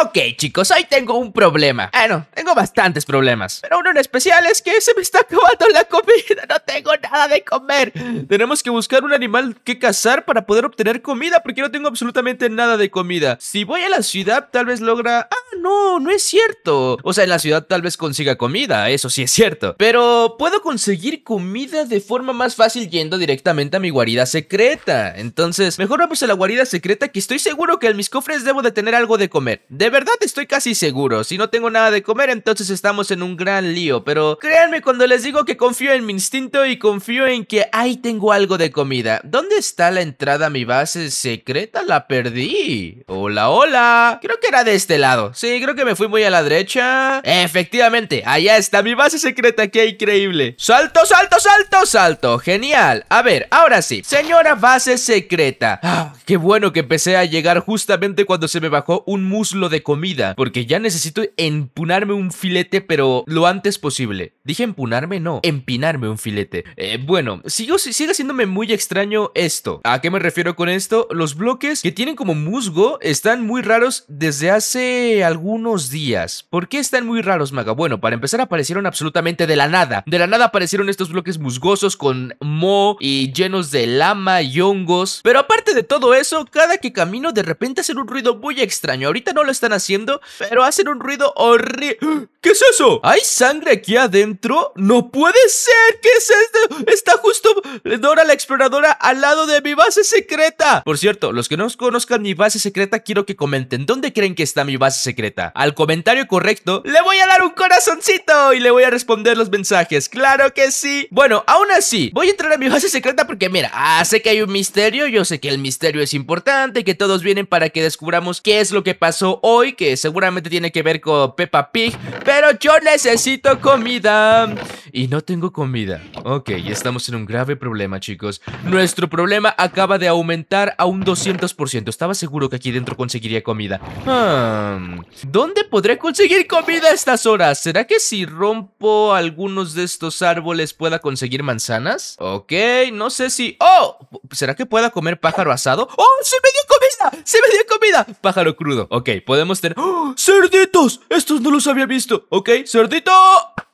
Ok, chicos, hoy tengo un problema. Bueno, ah, tengo bastantes problemas. Pero uno en especial es que se me está acabando la comida. No tengo nada de comer. Tenemos que buscar un animal que cazar para poder obtener comida, porque no tengo absolutamente nada de comida. Si voy a la ciudad, tal vez logra... Ah, no, no es cierto. O sea, en la ciudad tal vez consiga comida, eso sí es cierto. Pero puedo conseguir comida de forma más fácil yendo directamente a mi guarida secreta. Entonces, mejor vamos a la guarida secreta que estoy seguro que en mis cofres debo de tener algo de comer. De verdad estoy casi seguro. Si no tengo nada de comer, entonces estamos en un gran lío. Pero créanme cuando les digo que confío en mi instinto y confío en que ahí tengo algo de comida. ¿Dónde está la entrada a mi base secreta? La perdí. Hola, hola. Creo que era de este lado. Sí, creo que me fui muy a la derecha. Efectivamente, allá está mi base secreta. ¡Qué increíble! ¡Salto, salto, salto, salto! Genial. A ver, ahora sí. Señora base secreta. Ah, qué bueno que empecé a llegar justamente cuando se me bajó un muslo de comida, porque ya necesito empunarme un filete, pero lo antes posible. Dije empunarme, no, empinarme un filete. Eh, bueno, sigo, sigue haciéndome muy extraño esto. ¿A qué me refiero con esto? Los bloques que tienen como musgo están muy raros desde hace algunos días. ¿Por qué están muy raros, Maga? Bueno, para empezar aparecieron absolutamente de la nada. De la nada aparecieron estos bloques musgosos con mo y llenos de lama y hongos. Pero aparte de todo eso, cada que camino de repente hace un ruido muy extraño. Ahorita no lo están haciendo, pero hacen un ruido horrible. ¿Qué es eso? ¿Hay sangre aquí adentro? ¡No puede ser! ¿Qué es esto? Está justo eh, Dora la exploradora al lado de mi base secreta. Por cierto, los que no conozcan mi base secreta, quiero que comenten dónde creen que está mi base secreta. Al comentario correcto, le voy a dar un corazoncito y le voy a responder los mensajes. ¡Claro que sí! Bueno, aún así, voy a entrar a mi base secreta porque, mira, ah, sé que hay un misterio. Yo sé que el misterio es importante, que todos vienen para que descubramos qué es lo que pasó hoy, que seguramente tiene que ver con Peppa Pig, pero yo necesito comida. Y no tengo comida. Ok, estamos en un grave problema, chicos. Nuestro problema acaba de aumentar a un 200%. Estaba seguro que aquí dentro conseguiría comida. Hmm. ¿Dónde podré conseguir comida a estas horas? ¿Será que si rompo algunos de estos árboles pueda conseguir manzanas? Ok, no sé si... ¡Oh! ¿Será que pueda comer pájaro asado? ¡Oh, ¡Se me dio ¡Se me dio comida! Pájaro crudo. Ok, podemos tener. ¡Oh! ¡Cerditos! Estos no los había visto. Ok, cerdito.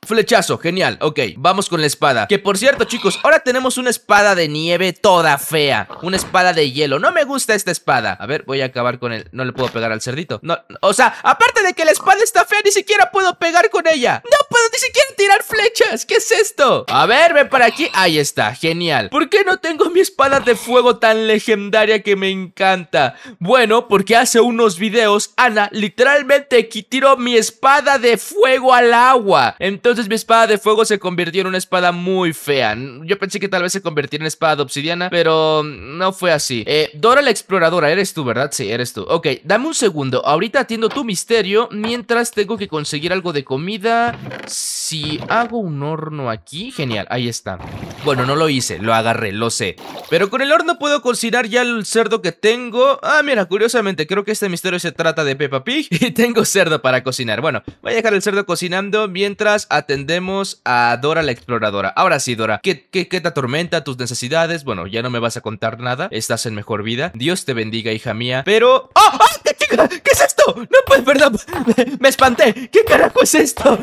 Flechazo, genial, ok, vamos con la espada Que por cierto chicos, ahora tenemos una espada de nieve toda fea Una espada de hielo, no me gusta esta espada A ver, voy a acabar con él, no le puedo pegar al cerdito No, o sea, aparte de que la espada está fea, ni siquiera puedo pegar con ella No puedo ni siquiera tirar flechas, ¿qué es esto? A ver, ven para aquí, ahí está, genial ¿Por qué no tengo mi espada de fuego tan legendaria que me encanta? Bueno, porque hace unos videos, Ana literalmente quitó mi espada de fuego al agua Entonces mi espada de fuego se convirtió en una espada muy fea. Yo pensé que tal vez se convirtiera en espada de obsidiana, pero no fue así. Eh, Dora la exploradora, eres tú, ¿verdad? Sí, eres tú. Ok, dame un segundo. Ahorita atiendo tu misterio mientras tengo que conseguir algo de comida. Sí. Si hago un horno aquí, genial, ahí está. Bueno, no lo hice, lo agarré, lo sé. Pero con el horno puedo cocinar ya el cerdo que tengo. Ah, mira, curiosamente, creo que este misterio se trata de Peppa Pig y tengo cerdo para cocinar. Bueno, voy a dejar el cerdo cocinando mientras atendemos a Dora la exploradora. Ahora sí, Dora, ¿qué, qué, te atormenta? ¿Tus necesidades? Bueno, ya no me vas a contar nada, estás en mejor vida. Dios te bendiga, hija mía. Pero... ¡Oh! ¡Oh! ¿Qué es esto? No, pues, perdón. Me, espanté. ¿Qué carajo es esto?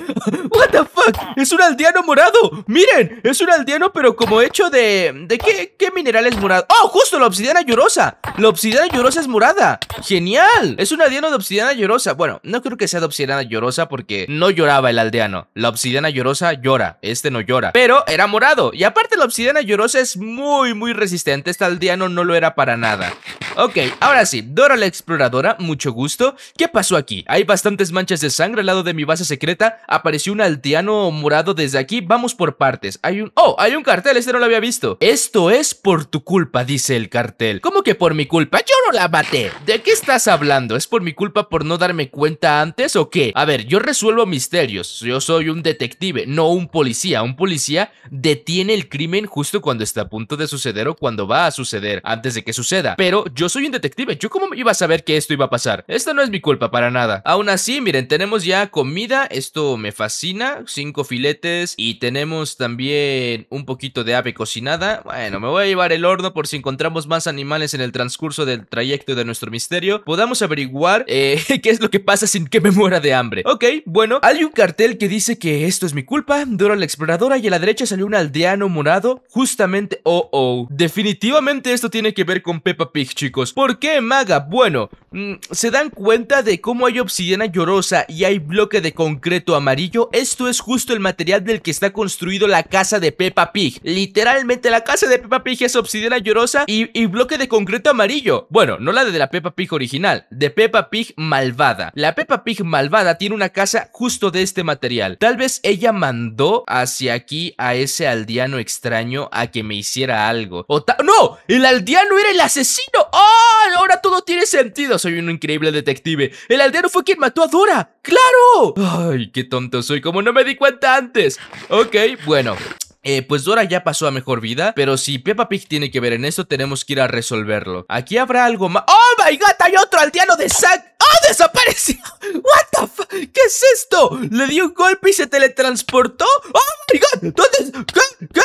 ¿What the fuck? ¡Es un aldeano morado! ¡Miren! Es un aldeano, pero como hecho de... ¿De qué, qué mineral es morado? ¡Oh, justo! La obsidiana llorosa. La obsidiana llorosa es morada. ¡Genial! Es un aldeano de obsidiana llorosa. Bueno, no creo que sea de obsidiana llorosa porque no lloraba el aldeano. La obsidiana llorosa llora. Este no llora. Pero era morado. Y aparte la obsidiana llorosa es muy, muy resistente. Este aldeano no lo era para nada. Ok, ahora sí. Dora la exploradora. Muy mucho gusto. ¿Qué pasó aquí? Hay bastantes manchas de sangre al lado de mi base secreta. Apareció un altiano morado desde aquí. Vamos por partes. Hay un... ¡Oh! Hay un cartel. Este no lo había visto. Esto es por tu culpa, dice el cartel. ¿Cómo que por mi culpa? Yo no la maté. ¿De qué estás hablando? ¿Es por mi culpa por no darme cuenta antes o qué? A ver, yo resuelvo misterios. Yo soy un detective, no un policía. Un policía detiene el crimen justo cuando está a punto de suceder o cuando va a suceder, antes de que suceda. Pero yo soy un detective. ¿Yo cómo iba a saber que esto iba a pasar? Esta no es mi culpa para nada. Aún así, miren, tenemos ya comida. Esto me fascina. Cinco filetes. Y tenemos también un poquito de ave cocinada. Bueno, me voy a llevar el horno por si encontramos más animales en el transcurso del trayecto de nuestro misterio. Podamos averiguar eh, qué es lo que pasa sin que me muera de hambre. Ok, bueno. Hay un cartel que dice que esto es mi culpa. Dora la exploradora y a la derecha salió un aldeano morado. Justamente, oh, oh. Definitivamente esto tiene que ver con Peppa Pig, chicos. ¿Por qué, maga? Bueno, mmm, se dan cuenta de cómo hay obsidiana llorosa y hay bloque de concreto amarillo, esto es justo el material del que está construido la casa de Peppa Pig. Literalmente la casa de Peppa Pig es obsidiana llorosa y, bloque de concreto amarillo. Bueno, no la de la Peppa Pig original, de Peppa Pig malvada. La Peppa Pig malvada tiene una casa justo de este material. Tal vez ella mandó hacia aquí a ese aldeano extraño a que me hiciera algo. O ¡No! ¡El aldeano era el asesino! ¡Oh! Ahora todo tiene sentido. Soy un increíble detective. ¡El aldeano fue quien mató a Dora! ¡Claro! ¡Ay, qué tonto soy! ¡Como no me di cuenta antes! Ok, bueno. Eh, pues Dora ya pasó a mejor vida, pero si Peppa Pig tiene que ver en esto, tenemos que ir a resolverlo. Aquí habrá algo más... ¡Oh, my God! ¡Hay otro aldeano de Zack! ¡Oh, desapareció! ¿What the fuck? ¿Qué es esto? ¿Le dio un golpe y se teletransportó? ¡Oh, my God! ¿Dónde... ¿Qué? ¿Qué?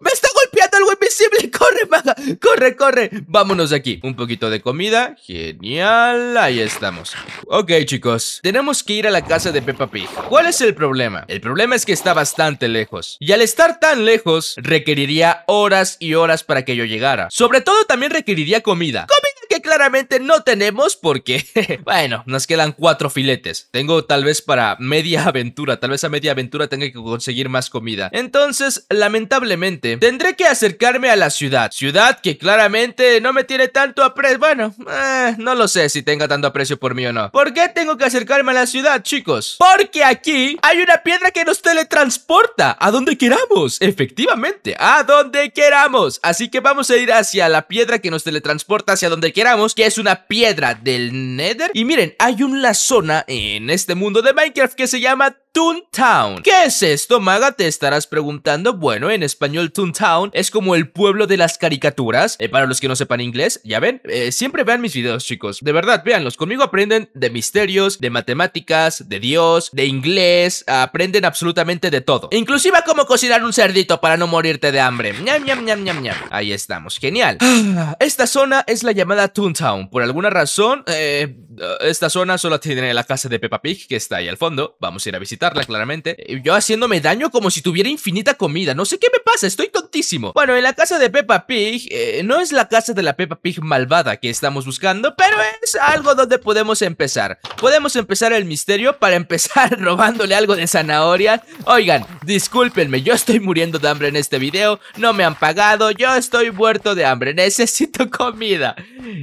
¡Me está golpeando algo invisible! ¡Corre, maga! ¡Corre, corre! Vámonos de aquí. Un poquito de comida. Genial. Ahí estamos. Ok, chicos. Tenemos que ir a la casa de Peppa Pig. ¿Cuál es el problema? El problema es que está bastante lejos. Y al estar tan lejos, requeriría horas y horas para que yo llegara. Sobre todo también requeriría comida. ¡Comida! claramente no tenemos porque, bueno, nos quedan cuatro filetes. Tengo tal vez para media aventura, tal vez a media aventura tenga que conseguir más comida. Entonces, lamentablemente, tendré que acercarme a la ciudad. Ciudad que claramente no me tiene tanto aprecio. Bueno, eh, no lo sé si tenga tanto aprecio por mí o no. ¿Por qué tengo que acercarme a la ciudad, chicos? Porque aquí hay una piedra que nos teletransporta a donde queramos. Efectivamente, a donde queramos. Así que vamos a ir hacia la piedra que nos teletransporta hacia donde queramos que es una piedra del Nether. Y miren, hay una zona en este mundo de Minecraft que se llama Toontown. ¿Qué es esto, maga? Te estarás preguntando. Bueno, en español Toontown es como el pueblo de las caricaturas. Eh, para los que no sepan inglés, ya ven, eh, siempre vean mis videos, chicos. De verdad, véanlos. Conmigo aprenden de misterios, de matemáticas, de Dios, de inglés. Aprenden absolutamente de todo. Inclusive cómo cocinar un cerdito para no morirte de hambre. Ñam, ñam, ñam, ñam, Ahí estamos. Genial. Ah, esta zona es la llamada Toontown. Por alguna razón, eh, esta zona solo tiene la casa de Peppa Pig que está ahí al fondo. Vamos a ir a visitar Darla claramente. Eh, yo haciéndome daño como si tuviera infinita comida. No sé qué me pasa, estoy tontísimo. Bueno, en la casa de Peppa Pig, eh, no es la casa de la Peppa Pig malvada que estamos buscando, pero es algo donde podemos empezar. Podemos empezar el misterio para empezar robándole algo de zanahoria. Oigan, discúlpenme, yo estoy muriendo de hambre en este video. No me han pagado, yo estoy muerto de hambre. Necesito comida.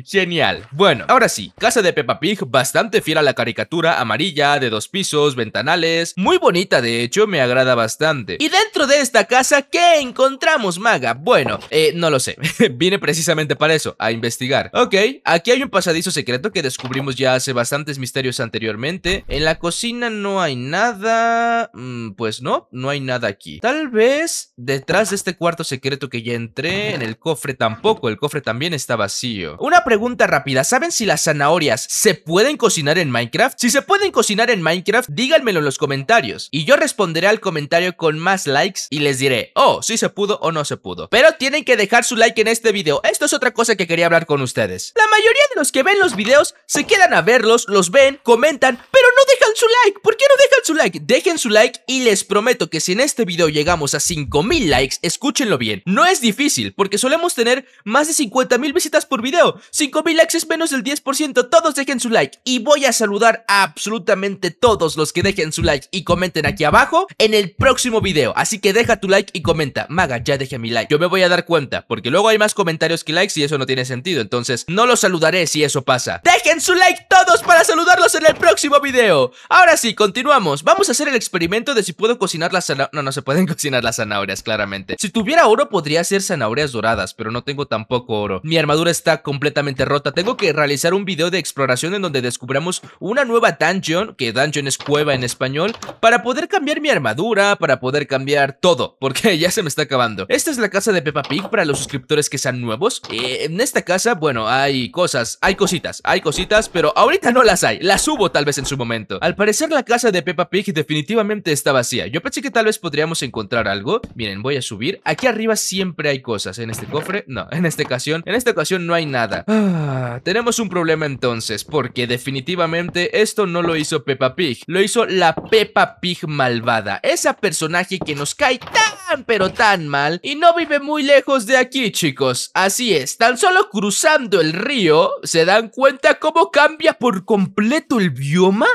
Genial. Bueno, ahora sí, casa de Peppa Pig, bastante fiel a la caricatura amarilla de dos pisos, ventanales muy bonita, de hecho, me agrada bastante. Y dentro de esta casa, ¿qué encontramos, maga? Bueno, eh, no lo sé. Vine precisamente para eso, a investigar. Ok, aquí hay un pasadizo secreto que descubrimos ya hace bastantes misterios anteriormente. En la cocina no hay nada... Mm, pues no, no hay nada aquí. Tal vez detrás de este cuarto secreto que ya entré, en el cofre tampoco, el cofre también está vacío. Una pregunta rápida, ¿saben si las zanahorias se pueden cocinar en Minecraft? Si se pueden cocinar en Minecraft, díganmelo en los comentarios comentarios y yo responderé al comentario con más likes y les diré, oh, si se pudo o no se pudo. Pero tienen que dejar su like en este video, esto es otra cosa que quería hablar con ustedes. La mayoría de los que ven los videos se quedan a verlos, los ven, comentan, pero no dejan su like. ¿Por qué no dejan su like? Dejen su like y les prometo que si en este video llegamos a 5000 likes, escúchenlo bien. No es difícil porque solemos tener más de 50.000 visitas por video. 5.000 likes es menos del 10%. Todos dejen su like y voy a saludar absolutamente todos los que dejen su like y comenten aquí abajo en el próximo video. Así que deja tu like y comenta. Maga, ya dejé mi like. Yo me voy a dar cuenta, porque luego hay más comentarios que likes y eso no tiene sentido. Entonces, no los saludaré si eso pasa. ¡Dejen su like! para saludarlos en el próximo video Ahora sí, continuamos Vamos a hacer el experimento de si puedo cocinar las zanahorias No, no se pueden cocinar las zanahorias, claramente Si tuviera oro podría hacer zanahorias doradas Pero no tengo tampoco oro Mi armadura está completamente rota Tengo que realizar un video de exploración en donde descubramos una nueva dungeon Que dungeon es cueva en español Para poder cambiar mi armadura, para poder cambiar todo Porque ya se me está acabando Esta es la casa de Peppa Pig para los suscriptores que sean nuevos eh, En esta casa, bueno, hay cosas, hay cositas, hay cositas Pero ahora no las hay, las subo tal vez en su momento. Al parecer la casa de Peppa Pig definitivamente está vacía. Yo pensé que tal vez podríamos encontrar algo. Miren, voy a subir. Aquí arriba siempre hay cosas. En este cofre, no, en esta ocasión, en esta ocasión no hay nada. Ah, tenemos un problema entonces, porque definitivamente esto no lo hizo Peppa Pig. Lo hizo la Peppa Pig malvada. Esa personaje que nos cae tan pero tan mal y no vive muy lejos de aquí, chicos. Así es, tan solo cruzando el río se dan cuenta cómo cambia por completo el bioma?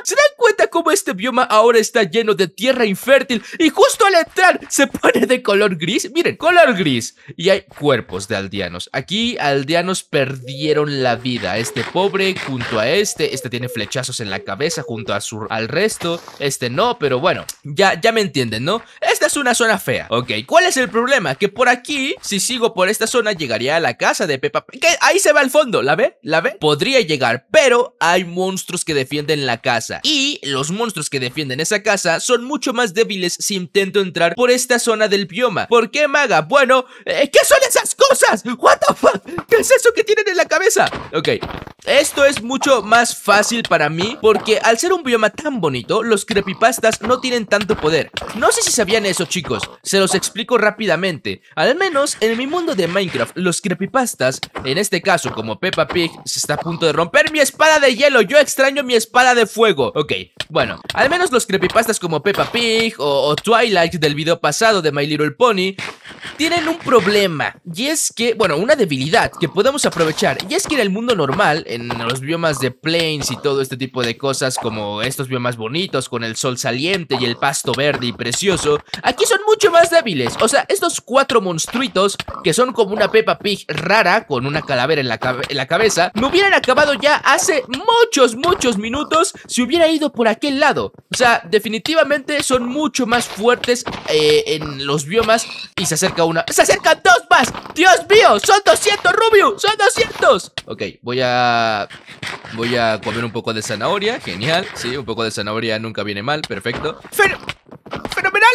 cuenta cómo este bioma ahora está lleno de tierra infértil y justo al entrar se pone de color gris. Miren, color gris. Y hay cuerpos de aldeanos. Aquí aldeanos perdieron la vida. Este pobre junto a este. Este tiene flechazos en la cabeza junto a al resto. Este no, pero bueno, ya, ya me entienden, ¿no? Esta es una zona fea. Ok, ¿cuál es el problema? Que por aquí, si sigo por esta zona, llegaría a la casa de Peppa que Ahí se va al fondo, ¿la ve? ¿La ve? Podría llegar, pero hay monstruos que defienden la casa. Y los monstruos que defienden esa casa son mucho más débiles si intento entrar por esta zona del bioma. ¿Por qué, maga? Bueno, eh, ¿qué son esas cosas? ¿What the fuck? ¿Qué es eso que tienen en la cabeza? Ok, esto es mucho más fácil para mí porque al ser un bioma tan bonito, los creepypastas no tienen tanto poder. No sé si sabían eso chicos, se los explico rápidamente. Al menos en mi mundo de Minecraft, los creepypastas, en este caso como Peppa Pig, se está a punto de romper mi espada de hielo, yo extraño mi espada de fuego. Ok, bueno, al menos los creepypastas como Peppa Pig o, Twilight del video pasado de My Little Pony tienen un problema y es que, bueno, una debilidad que podemos aprovechar y es que en el mundo normal en los biomas de plains y todo este tipo de cosas como estos biomas bonitos con el sol saliente y el pasto verde y precioso, aquí son mucho más débiles. O sea, estos cuatro monstruitos que son como una Peppa Pig rara con una calavera en la, cabeza, me hubieran acabado ya hace muchos, muchos minutos si hubiera ido por aquel lado. O sea, definitivamente son mucho más fuertes eh, en los biomas y se acerca una... ¡Se acercan dos ¡Dios mío! ¡Son 200, Rubio! ¡Son 200! Ok, voy a... Voy a comer un poco de zanahoria Genial, sí, un poco de zanahoria nunca viene mal Perfecto ¡Fenomenal!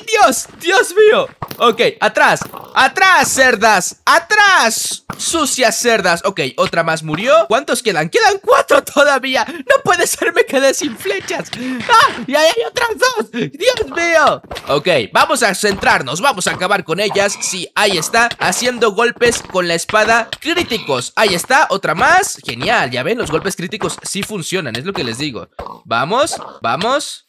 Dios! ¡Dios mío! Ok, atrás ¡Atrás, cerdas! ¡Atrás! ¡Sucias cerdas! Ok, otra más murió ¿Cuántos quedan? ¡Quedan cuatro todavía! ¡No puede ser! ¡Me quedé sin flechas! ¡Ah! ¡Y ahí hay otras dos! ¡Dios mío! Ok, vamos a centrarnos Vamos a acabar con ellas Sí, ahí está Haciendo golpes con la espada críticos Ahí está, otra más Genial, ya ven, los golpes críticos sí funcionan Es lo que les digo Vamos, vamos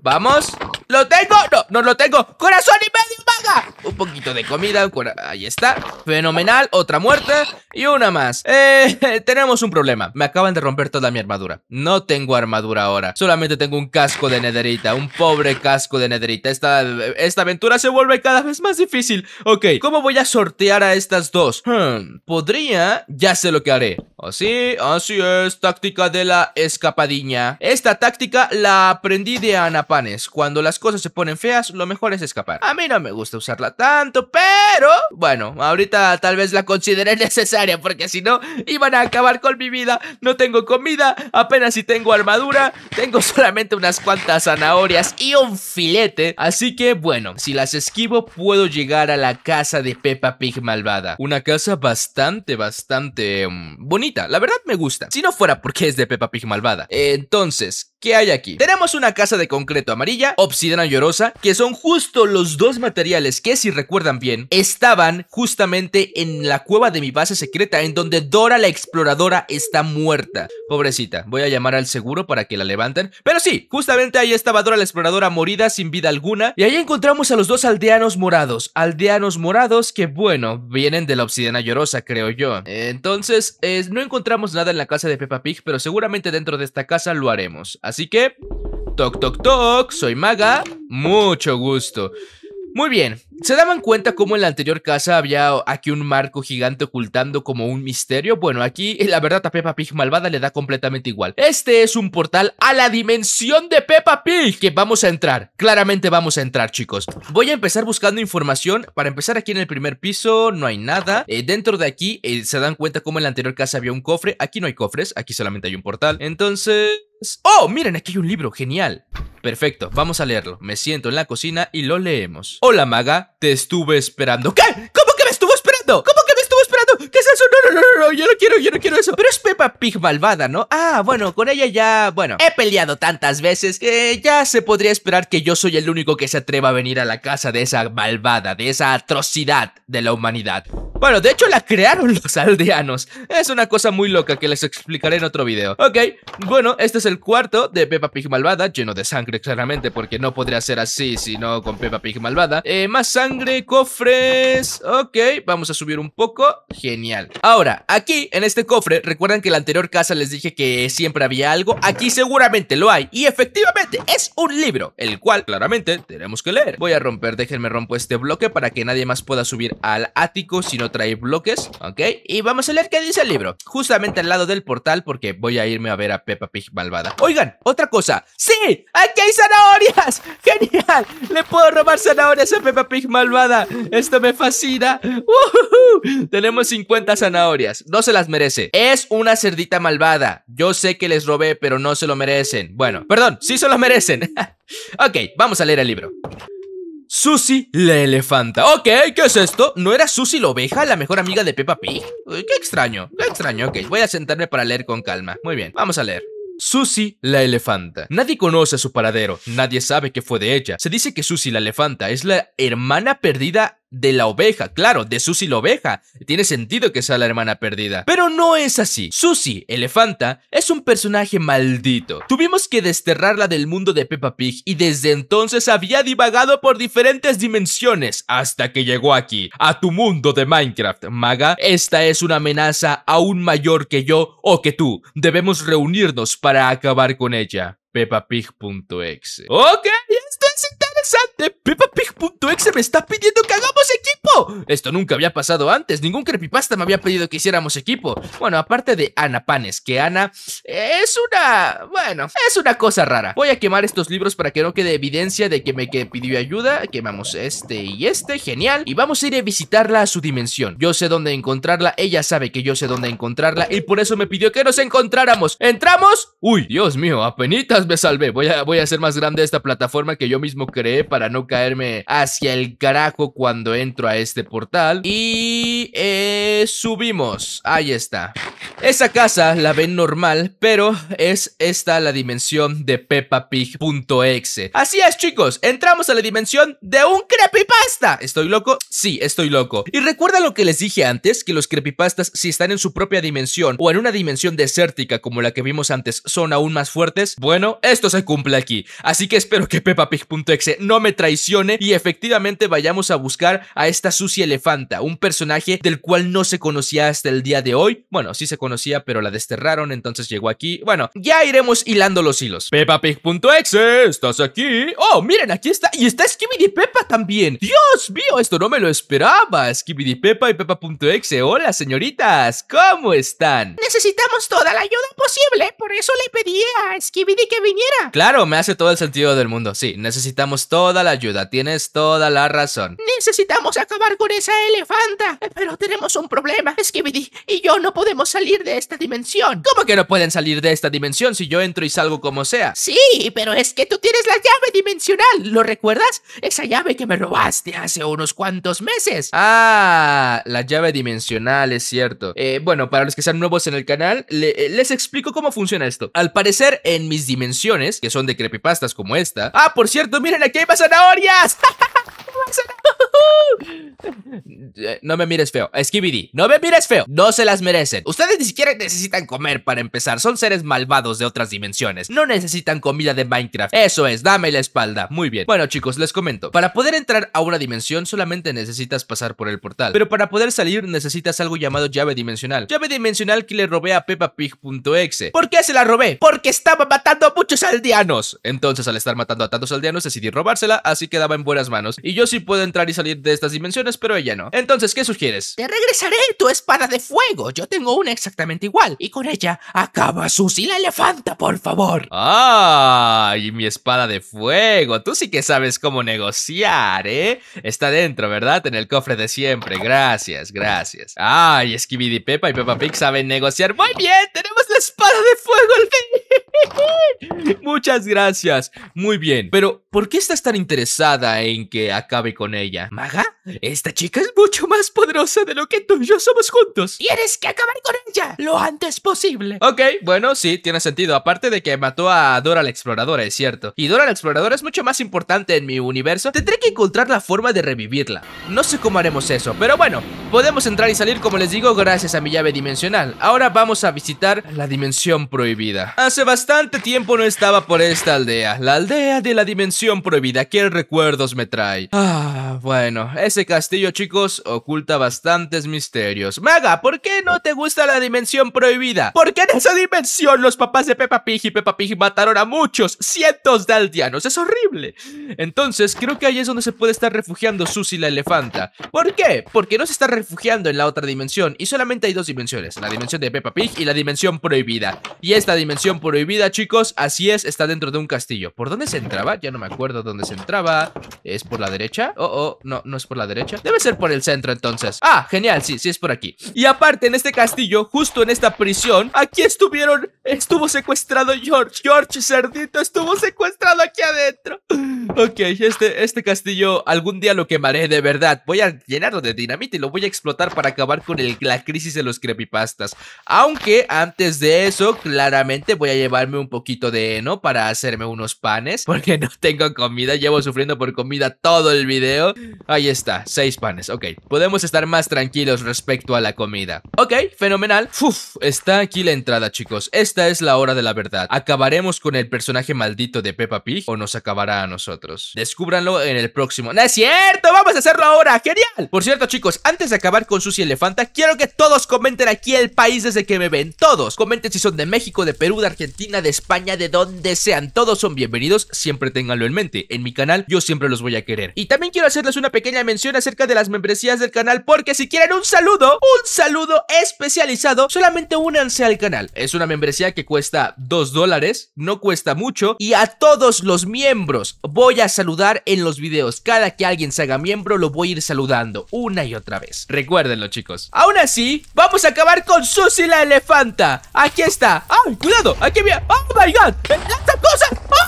Vamos ¡Lo tengo! ¡No, no lo tengo. ¡Corazón y medio, vaga! Un poquito de comida, ahí está. Fenomenal, otra muerte y una más. Eh, tenemos un problema. Me acaban de romper toda mi armadura. No tengo armadura ahora. Solamente tengo un casco de nederita, un pobre casco de nederita. Esta, esta aventura se vuelve cada vez más difícil. Ok, ¿cómo voy a sortear a estas dos? Hmm, podría... Ya sé lo que haré. Así, así es, táctica de la escapadiña. Esta táctica la aprendí de Anapanes... Cuando las cosas se ponen feas, lo mejor es escapar. A mí no me gusta usarla tanto, pero pero, bueno, ahorita tal vez la consideré necesaria porque si no, iban a acabar con mi vida. No tengo comida, apenas si tengo armadura, tengo solamente unas cuantas zanahorias y un filete. Así que, bueno, si las esquivo, puedo llegar a la casa de Peppa Pig malvada. Una casa bastante, bastante mm, bonita. La verdad me gusta. Si no fuera porque es de Peppa Pig malvada. Entonces, ¿Qué hay aquí? Tenemos una casa de concreto amarilla, obsidiana llorosa, que son justo los dos materiales que, si recuerdan bien, es estaban justamente en la cueva de mi base secreta, en donde Dora la exploradora está muerta. Pobrecita, voy a llamar al seguro para que la levanten. Pero sí, justamente ahí estaba Dora la exploradora morida, sin vida alguna. Y ahí encontramos a los dos aldeanos morados. Aldeanos morados que, bueno, vienen de la obsidiana llorosa, creo yo. Entonces, no encontramos nada en la casa de Peppa Pig, pero seguramente dentro de esta casa lo haremos. Así que... Toc, toc, toc, soy maga. Mucho gusto. Muy bien, ¿Se daban cuenta cómo en la anterior casa había aquí un marco gigante ocultando como un misterio? Bueno, aquí la verdad a Peppa Pig malvada le da completamente igual. Este es un portal a la dimensión de Peppa Pig que vamos a entrar. Claramente vamos a entrar, chicos. Voy a empezar buscando información. Para empezar aquí en el primer piso no hay nada. Eh, dentro de aquí eh, se dan cuenta cómo en la anterior casa había un cofre. Aquí no hay cofres, aquí solamente hay un portal. Entonces... ¡Oh! Miren, aquí hay un libro, genial. Perfecto, vamos a leerlo. Me siento en la cocina y lo leemos. Hola, maga te estuve esperando. ¿Qué? ¿Cómo que me estuvo esperando? ¿Cómo que ¿Qué es eso? No, no, no, no, yo no quiero, yo no quiero eso. Pero es Peppa Pig malvada, ¿no? Ah, bueno, con ella ya, bueno, he peleado tantas veces que ya se podría esperar que yo soy el único que se atreva a venir a la casa de esa malvada, de esa atrocidad de la humanidad. Bueno, de hecho la crearon los aldeanos. Es una cosa muy loca que les explicaré en otro video. Ok, bueno, este es el cuarto de Peppa Pig malvada, lleno de sangre claramente, porque no podría ser así si no con Peppa Pig malvada. Eh, más sangre, cofres... Ok, vamos a subir un poco genial. Ahora, aquí en este cofre, recuerdan que en la anterior casa les dije que siempre había algo. Aquí seguramente lo hay. Y efectivamente, es un libro, el cual claramente tenemos que leer. Voy a romper, déjenme rompo este bloque para que nadie más pueda subir al ático si no trae bloques. Ok, y vamos a leer qué dice el libro. Justamente al lado del portal porque voy a irme a ver a Peppa Pig malvada. Oigan, otra cosa. ¡Sí! ¡Aquí hay zanahorias! ¡Genial! Le puedo robar zanahorias a Peppa Pig malvada. Esto me fascina. ¡Uh! Tenemos 50 zanahorias. No se las merece. Es una cerdita malvada. Yo sé que les robé, pero no se lo merecen. Bueno, perdón, sí se lo merecen. ok, vamos a leer el libro. Susy la elefanta. Ok, ¿qué es esto? ¿No era Susy la oveja, la mejor amiga de Peppa Pig? qué extraño, qué extraño. Ok, voy a sentarme para leer con calma. Muy bien, vamos a leer. Susy la elefanta. Nadie conoce su paradero, nadie sabe qué fue de ella. Se dice que Susy la elefanta es la hermana perdida de la oveja, claro, de Susie la oveja. Tiene sentido que sea la hermana perdida. Pero no es así. Susie, elefanta, es un personaje maldito. Tuvimos que desterrarla del mundo de Peppa Pig y desde entonces había divagado por diferentes dimensiones hasta que llegó aquí, a tu mundo de Minecraft. Maga, esta es una amenaza aún mayor que yo o que tú. Debemos reunirnos para acabar con ella. PeppaPig.exe. Ok, esto es interesante. pepapig.exe me está pidiendo que hagamos equipo. Esto nunca había pasado antes. Ningún creepypasta me había pedido que hiciéramos equipo. Bueno, aparte de Ana Panes, que Ana es una... Bueno, es una cosa rara. Voy a quemar estos libros para que no quede evidencia de que me que pidió ayuda. Quemamos este y este. Genial. Y vamos a ir a visitarla a su dimensión. Yo sé dónde encontrarla. Ella sabe que yo sé dónde encontrarla. Y por eso me pidió que nos encontráramos. ¿Entramos? Uy, Dios mío, apenitas me salvé. Voy a, voy a hacer más grande esta plataforma que yo mismo creé para no caerme hacia el carajo cuando entro a este portal. Y eh, subimos. Ahí está. Esa casa la ven normal, pero es esta la dimensión de peppapig.exe. Así es, chicos, entramos a la dimensión de un creepypasta. ¿Estoy loco? Sí, estoy loco. Y recuerda lo que les dije antes, que los creepypastas, si están en su propia dimensión o en una dimensión desértica como la que vimos antes, son aún más fuertes. Bueno, esto se cumple aquí. Así que espero que peppapig.exe no me traicione y efectivamente vayamos a buscar a esta sucia elefanta, un personaje del cual no se conocía hasta el día de hoy. Bueno, sí se conocía, pero la desterraron, entonces llegó aquí. Bueno, ya iremos hilando los hilos. PeppaPig.exe, ¿estás aquí? Oh, miren, aquí está. Y está Skibidi Peppa también. Dios mío, esto no me lo esperaba. Skibidi Peppa y Peppa.exe. Hola, señoritas. ¿Cómo están? Necesitamos toda la ayuda posible. Por eso le pedí a Skibidi que viniera. Claro, me hace todo el sentido del mundo. Sí, necesitamos toda la ayuda, tienes toda la razón. Necesitamos acabar con esa elefanta. Pero tenemos un problema. Es que Skibidi y yo no podemos salir de esta dimensión. ¿Cómo que no pueden salir de esta dimensión si yo entro y salgo como sea? Sí, pero es que tú tienes la llave dimensional. ¿Lo recuerdas? Esa llave que me robaste hace unos cuantos meses. Ah, la llave dimensional, es cierto. Eh, bueno, para los que sean nuevos en el canal, eh, les explico cómo funciona esto. Al parecer, en mis dimensiones, que son de creepypastas como esta. Ah, por cierto, miren aquí ¡Aquí más zanahorias! Eh, no me mires feo, Skibidi, no me mires feo, no se las merecen. Ustedes ni siquiera necesitan comer para empezar, son seres malvados de otras dimensiones. No necesitan comida de Minecraft. Eso es, dame la espalda. Muy bien. Bueno, chicos, les comento. Para poder entrar a una dimensión solamente necesitas pasar por el portal, pero para poder salir necesitas algo llamado llave dimensional. Llave dimensional que le robé a peppapig.exe. ¿Por qué se la robé? Porque estaba matando a muchos aldeanos. Entonces, al estar matando a tantos aldeanos, decidí robar robársela, así quedaba en buenas manos. Y yo sí puedo entrar y salir de estas dimensiones, pero ella no. Entonces, ¿qué sugieres? Te regresaré tu espada de fuego. Yo tengo una exactamente igual. Y con ella acaba Susi la elefanta, por favor. Ay, Y mi espada de fuego. Tú sí que sabes cómo negociar, ¿eh? Está dentro, ¿verdad? En el cofre de siempre. Gracias, gracias. ¡Ay! Skibidi Peppa y Peppa Pig saben negociar. ¡Muy bien! ¡Tenemos la espada de fuego al fin! Muchas gracias. Muy bien. Pero, ¿por qué estás tan interesada en que acabe con ella. Maga, esta chica es mucho más poderosa de lo que tú y yo somos juntos. Tienes que acabar con ella lo antes posible. Ok, bueno, sí, tiene sentido. Aparte de que mató a Dora la Exploradora, es cierto. Y Dora la Exploradora es mucho más importante en mi universo. Tendré que encontrar la forma de revivirla. No sé cómo haremos eso, pero bueno, podemos entrar y salir como les digo gracias a mi llave dimensional. Ahora vamos a visitar la dimensión prohibida. Hace bastante tiempo no estaba por esta aldea, la aldea de la dimensión prohibida. ¿De qué recuerdos me trae. Ah, bueno, ese castillo, chicos, oculta bastantes misterios. Maga, ¿por qué no te gusta la dimensión prohibida? Porque en esa dimensión los papás de Peppa Pig y Peppa Pig mataron a muchos, cientos de aldeanos. Es horrible. Entonces, creo que ahí es donde se puede estar refugiando Susy la elefanta. ¿Por qué? Porque no se está refugiando en la otra dimensión y solamente hay dos dimensiones, la dimensión de Peppa Pig y la dimensión prohibida. Y esta dimensión prohibida, chicos, así es, está dentro de un castillo. ¿Por dónde se entraba? Ya no me acuerdo dónde se entraba. ¿Es por la derecha? Oh, oh, no, no es por la derecha. Debe ser por el centro entonces. Ah, genial, sí, sí es por aquí. Y aparte, en este castillo, justo en esta prisión, aquí estuvieron, estuvo secuestrado George. George Cerdito estuvo secuestrado aquí adentro. Ok, este, este castillo algún día lo quemaré de verdad. Voy a llenarlo de dinamita y lo voy a explotar para acabar con la crisis de los creepypastas. Aunque antes de eso, claramente voy a llevarme un poquito de heno para hacerme unos panes porque no tengo comida llevo sufriendo por comida todo el video. Ahí está, seis panes, ok. Podemos estar más tranquilos respecto a la comida. Ok, fenomenal. Uf, está aquí la entrada, chicos. Esta es la hora de la verdad. ¿Acabaremos con el personaje maldito de Peppa Pig o nos acabará a nosotros? Descúbranlo en el próximo. ¡No es cierto! ¡Vamos a hacerlo ahora! ¡Genial! Por cierto, chicos, antes de acabar con Susy Elefanta, quiero que todos comenten aquí el país desde que me ven. Todos. Comenten si son de México, de Perú, de Argentina, de España, de donde sean. Todos son bienvenidos, siempre ténganlo en mente en mi canal, yo siempre los voy a querer. Y también quiero hacerles una pequeña mención acerca de las membresías del canal, porque si quieren un saludo, un saludo especializado, solamente únanse al canal. Es una membresía que cuesta 2 dólares, no cuesta mucho, y a todos los miembros voy a saludar en los videos. Cada que alguien se haga miembro, lo voy a ir saludando una y otra vez. Recuérdenlo, chicos. Aún así, vamos a acabar con Susy la elefanta. Aquí está. ¡Ay, cuidado! ¡Aquí viene ¡Oh, my God! ¡Esta cosa! ¡Oh!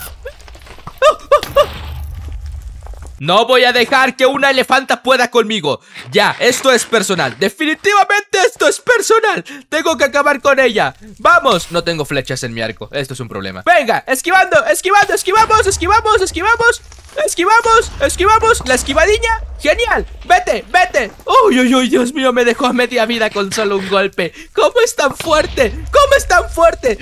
No voy a dejar que una elefanta pueda conmigo. Ya, esto es personal. Definitivamente esto es personal. Tengo que acabar con ella. Vamos. No tengo flechas en mi arco. Esto es un problema. Venga, esquivando, esquivando, esquivamos, esquivamos, esquivamos. Esquivamos, esquivamos, la esquivadilla. Genial, vete, vete Uy, uy, uy, Dios mío, me dejó a media vida Con solo un golpe, ¿cómo es tan fuerte? ¿Cómo es tan fuerte?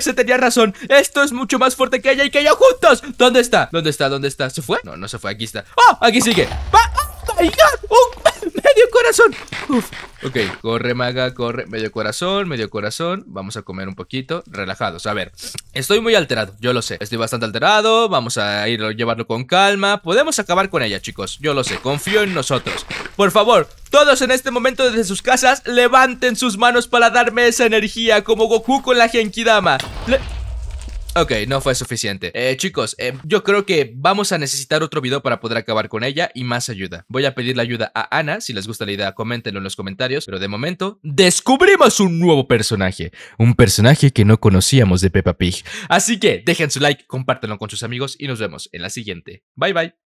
se tenía razón, esto es mucho más fuerte Que ella y que yo juntos, ¿dónde está? ¿Dónde está? ¿Dónde está? ¿Se fue? No, no se fue, aquí está ¡Oh! Aquí sigue ¡Oh, ¡Medio corazón! Uf. Ok, corre maga, corre Medio corazón, medio corazón Vamos a comer un poquito, relajados A ver, estoy muy alterado, yo lo sé Estoy bastante alterado, vamos a ir a llevarlo con calma Podemos acabar con ella, chicos Yo lo sé, confío en nosotros Por favor, todos en este momento desde sus casas Levanten sus manos para darme esa energía Como Goku con la Genkidama Le Ok, no fue suficiente. Eh, chicos, eh, yo creo que vamos a necesitar otro video para poder acabar con ella y más ayuda. Voy a pedirle ayuda a Ana. Si les gusta la idea, coméntenlo en los comentarios. Pero de momento, descubrimos un nuevo personaje. Un personaje que no conocíamos de Peppa Pig. Así que dejen su like, compártanlo con sus amigos y nos vemos en la siguiente. Bye bye.